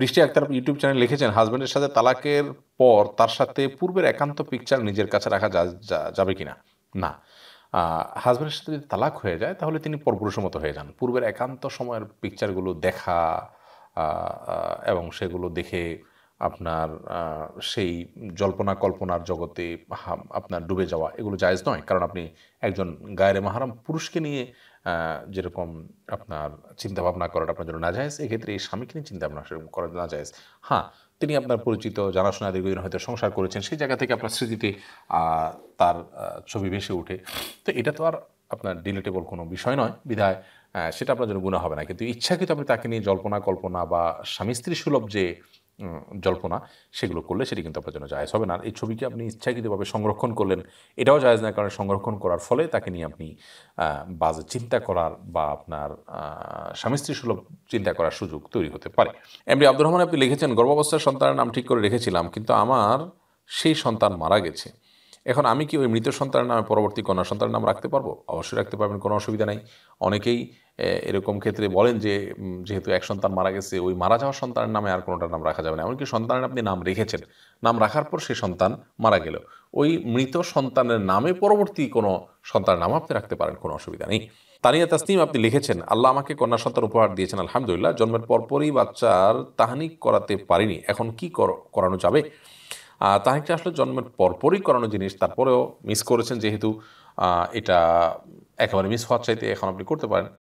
বৃষ্টি Akter YouTube channel লিখেছেন হাজব্যান্ডের সাথে তালাকের পর তার সাথে পূর্বের একান্ত পিকচার নিজের কাছে রাখা যাবে কি না না হাজব্যান্ডের সাথে যদি তালাক হয়ে যায় তাহলে তিনি পরপুরুষের মতো হয়ে যান পূর্বের একান্ত সময়ের পিকচারগুলো দেখা এবং সেগুলো দেখে আপনার সেই জল্পনা কল্পনার জগতে আপনার ডুবে যাওয়া এগুলো জায়জ নয় কারণ আপনি একজন গায়ের মাহারাম পুরুষকে নিয়ে যেরকম আপনার চিন্তাভাবনা করাটা আপনার জন্য না জায়জ এক্ষেত্রে এই স্বামীকে নিয়ে চিন্তাভাবনা সেরকম করা না জায়জ হ্যাঁ তিনি আপনার পরিচিত জানাশোনা দীর্ঘদিন হয়তো সংসার করেছেন সেই জায়গা থেকে আপনার স্মৃতিতে তার ছবি ভেসে ওঠে তো এটা তো আর আপনার ডিলেটেবল কোনো বিষয় নয় বিধায় সেটা আপনার জন্য গুণা হবে না কিন্তু ইচ্ছাকৃত আপনি তাকে নিয়ে জল্পনা কল্পনা বা স্বামী স্ত্রী সুলভ যে জল্পনা সেগুলো করলে সেটি কিন্তু আপনার জন্য জায়জ হবে না এই ছবিকে আপনি ইচ্ছাকৃতভাবে সংরক্ষণ করলেন এটাও জায়জ না কারণ সংরক্ষণ করার ফলে তাকে নিয়ে আপনি বাজে চিন্তা করার বা আপনার স্বামী স্ত্রী সুলভ চিন্তা করার সুযোগ তৈরি হতে পারে এমনি আব্দুর রহমান আপনি লিখেছেন গর্ভাবস্থার সন্তানের নাম ঠিক করে রেখেছিলাম কিন্তু আমার সেই সন্তান মারা গেছে এখন আমি কি ওই মৃত সন্তানের নামে পরবর্তী কন্যা সন্তানের নাম রাখতে পারবো অবশ্যই রাখতে পারবেন কোনো অসুবিধা নাই অনেকেই এরকম ক্ষেত্রে বলেন যে যেহেতু এক সন্তান মারা গেছে ওই মারা যাওয়া সন্তানের নামে আর কোনোটার নাম রাখা যাবে না এমনকি সন্তানের আপনি নাম রেখেছেন নাম রাখার পর সেই সন্তান মারা গেল ওই মৃত সন্তানের নামে পরবর্তী কোনো সন্তানের নাম আপনি রাখতে পারেন কোনো অসুবিধা নেই তানিয়া তাসনিম আপনি লিখেছেন আল্লাহ আমাকে কন্যা সন্তান উপহার দিয়েছেন আলহামদুলিল্লাহ জন্মের পরপরই বাচ্চার তাহানি করাতে পারিনি এখন কি করানো যাবে তাহানিকটা আসলে জন্মের পরপরই করানো জিনিস তারপরেও মিস করেছেন যেহেতু এটা একেবারে মিস হওয়ার চাইতে এখন আপনি করতে পারেন